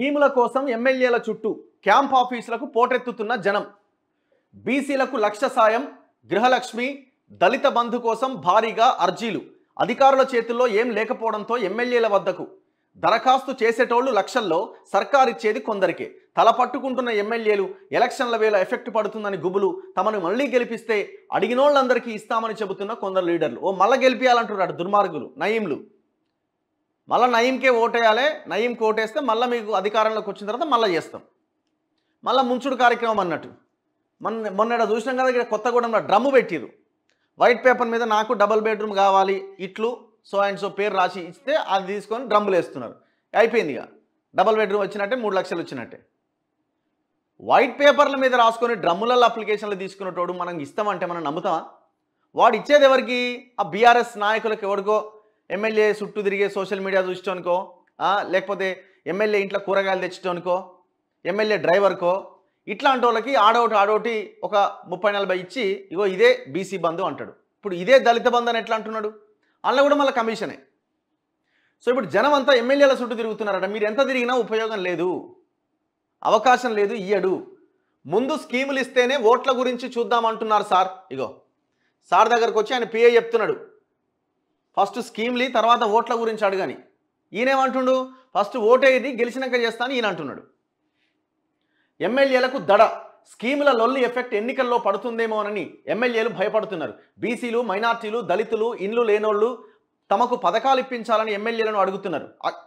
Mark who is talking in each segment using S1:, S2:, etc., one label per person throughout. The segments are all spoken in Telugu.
S1: స్కీముల కోసం ఎమ్మెల్యేల చుట్టూ క్యాంప్ ఆఫీసులకు పోటెత్తుతున్న జనం బీసీలకు లక్ష సాయం గృహలక్ష్మి దళిత బంధు కోసం భారీగా అర్జీలు అధికారుల చేతుల్లో ఏం లేకపోవడంతో ఎమ్మెల్యేల వద్దకు దరఖాస్తు చేసేటోళ్లు లక్షల్లో సర్కార్ ఇచ్చేది కొందరికే తల పట్టుకుంటున్న ఎమ్మెల్యేలు ఎలక్షన్ల వేళ ఎఫెక్ట్ పడుతుందని గుబులు తమను మళ్ళీ గెలిపిస్తే అడిగినోళ్ళందరికీ ఇస్తామని చెబుతున్న కొందరు లీడర్లు ఓ మళ్ళ గెలిపియాలంటున్నాడు దుర్మార్గులు నయీంలు మళ్ళీ నయీంకే ఓటేయాలి నయీంకి ఓటేస్తే మళ్ళీ మీకు అధికారంలోకి వచ్చిన తర్వాత మళ్ళీ చేస్తాం మళ్ళీ ముంచుడు కార్యక్రమం అన్నట్టు మొన్న మొన్న చూసినాం కదా ఇక్కడ కొత్తగూడెంలో డ్రమ్ము పెట్టిరు వైట్ పేపర్ మీద నాకు డబుల్ బెడ్రూమ్ కావాలి ఇట్లు సో అండ్ సో పేరు రాసి ఇస్తే అది తీసుకొని డ్రమ్ములు వేస్తున్నారు అయిపోయింది ఇక డబుల్ బెడ్రూమ్ వచ్చినట్టే మూడు లక్షలు వచ్చినట్టే వైట్ పేపర్ల మీద రాసుకొని డ్రమ్ములలో అప్లికేషన్లు తీసుకునేటోడు మనం ఇస్తామంటే మనం నమ్ముతామా వాడు ఇచ్చేది ఎవరికి ఆ బీఆర్ఎస్ నాయకులకు ఎవరికో ఎమ్మెల్యే చుట్టూ తిరిగే సోషల్ మీడియా చూసడానికో లేకపోతే ఎమ్మెల్యే ఇంట్లో కూరగాయలు తెచ్చడానికో ఎమ్మెల్యే డ్రైవర్కో ఇట్లాంటి వాళ్ళకి ఆడోటి ఆడోటి ఒక ముప్పై నలభై ఇచ్చి ఇగో ఇదే బీసీ బంధు అంటాడు ఇప్పుడు ఇదే దళిత బంధు అని ఎట్లా అంటున్నాడు అందులో కూడా మళ్ళీ కమిషనే సో ఇప్పుడు జనం అంతా ఎమ్మెల్యేల చుట్టూ తిరుగుతున్నారట మీరు ఎంత తిరిగినా ఉపయోగం లేదు అవకాశం లేదు ఇయ్యడు ముందు స్కీములు ఇస్తేనే ఓట్ల గురించి చూద్దామంటున్నారు సార్ ఇగో సార్ దగ్గరకు వచ్చి ఆయన పిఏ చెప్తున్నాడు ఫస్ట్ స్కీమ్లి తర్వాత ఓట్ల గురించి అడగని ఈయనేమంటుండు ఫస్ట్ ఓటేది గెలిచినాక చేస్తాను ఈయన అంటున్నాడు ఎమ్మెల్యేలకు దడ స్కీముల లొల్లి ఎఫెక్ట్ ఎన్నికల్లో పడుతుందేమోనని ఎమ్మెల్యేలు భయపడుతున్నారు బీసీలు మైనార్టీలు దళితులు ఇండ్లు లేనోళ్ళు తమకు పథకాలు ఇప్పించాలని ఎమ్మెల్యేలను అడుగుతున్నారు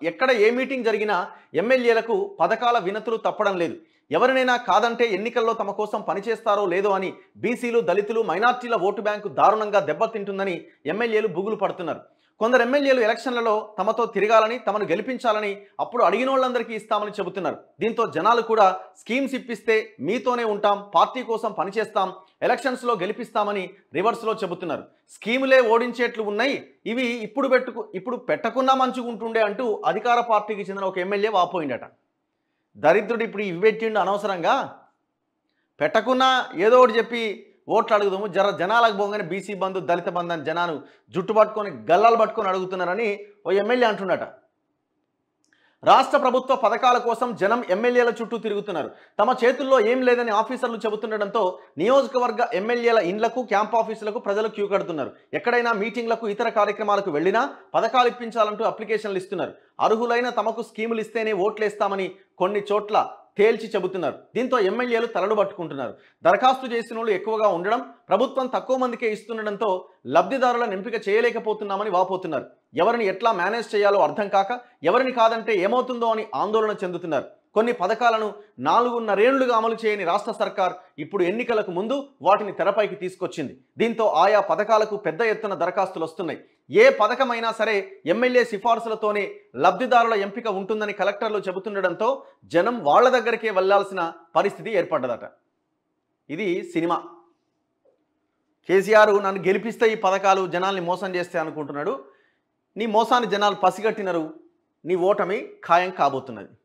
S1: ఎక్కడ ఏ మీటింగ్ జరిగినా ఎమ్మెల్యేలకు పథకాల వినతులు తప్పడం లేదు ఎవరినైనా కాదంటే ఎన్నికల్లో తమ కోసం పనిచేస్తారో లేదో అని బీసీలు దళితులు మైనార్టీల ఓటు బ్యాంకు దారుణంగా దెబ్బతింటుందని ఎమ్మెల్యేలు బుగులు పడుతున్నారు కొందరు ఎమ్మెల్యేలు ఎలక్షన్లలో తమతో తిరగాలని తమను గెలిపించాలని అప్పుడు అడిగిన వాళ్ళందరికీ ఇస్తామని చెబుతున్నారు దీంతో జనాలు కూడా స్కీమ్స్ ఇప్పిస్తే మీతోనే ఉంటాం పార్టీ కోసం పనిచేస్తాం ఎలక్షన్స్లో గెలిపిస్తామని రివర్స్లో చెబుతున్నారు స్కీములే ఓడించేట్లు ఉన్నాయి ఇవి ఇప్పుడు పెట్టుకు ఇప్పుడు పెట్టకుండా మంచుకుంటుండే అంటూ అధికార పార్టీకి చెందిన ఒక ఎమ్మెల్యే వాపోయిండట దరిద్రుడు ఇప్పుడు ఇవి పెట్టిండు అనవసరంగా పెట్టకున్నా ఏదో ఒకటి చెప్పి ఓట్లు అడుగుదాము జర జనాలకు పోగానే బీసీ బంధు దళిత బంధు అని జనాలు జుట్టు పట్టుకొని గల్లాలు పట్టుకొని అడుగుతున్నారని ఓ ఎమ్మెల్యే అంటున్నట రాష్ట్ర ప్రభుత్వ పథకాల కోసం జనం ఎమ్మెల్యేల చుట్టూ తిరుగుతున్నారు తమ చేతుల్లో ఏం లేదని ఆఫీసర్లు చెబుతుండటంతో నియోజకవర్గ ఎమ్మెల్యేల ఇండ్లకు క్యాంప్ ఆఫీసులకు ప్రజలు క్యూ కడుతున్నారు ఎక్కడైనా మీటింగ్లకు ఇతర కార్యక్రమాలకు వెళ్ళినా పథకాలు ఇప్పించాలంటూ అప్లికేషన్లు ఇస్తున్నారు అర్హులైన తమకు స్కీములు ఇస్తేనే ఓట్లేస్తామని కొన్ని చోట్ల తేల్చి చెబుతున్నారు దీంతో ఎమ్మెల్యేలు తలలు పట్టుకుంటున్నారు దరఖాస్తు చేసిన వాళ్ళు ఎక్కువగా ఉండడం ప్రభుత్వం తక్కువ మందికే ఇస్తుండడంతో లబ్ధిదారులను ఎంపిక చేయలేకపోతున్నామని వాపోతున్నారు ఎవరిని ఎట్లా మేనేజ్ చేయాలో అర్థం కాక ఎవరిని కాదంటే ఏమవుతుందో అని ఆందోళన చెందుతున్నారు కొన్ని పథకాలను నాలుగున్నరేళ్లుగా అమలు చేయని రాష్ట్ర సర్కార్ ఇప్పుడు ఎన్నికలకు ముందు వాటిని తెరపైకి తీసుకొచ్చింది దీంతో ఆయా పథకాలకు పెద్ద ఎత్తున దరఖాస్తులు వస్తున్నాయి ఏ పథకమైనా సరే ఎమ్మెల్యే సిఫార్సులతోనే లబ్ధిదారుల ఎంపిక ఉంటుందని కలెక్టర్లు చెబుతుండడంతో జనం వాళ్ల దగ్గరికే వెళ్లాల్సిన పరిస్థితి ఏర్పడ్డదట ఇది సినిమా కేసీఆర్ నన్ను గెలిపిస్తే ఈ పథకాలు జనాల్ని మోసం చేస్తే అనుకుంటున్నాడు నీ మోసాన్ని జనాలు పసిగట్టినరు నీ ఓటమి ఖాయం కాబోతున్నది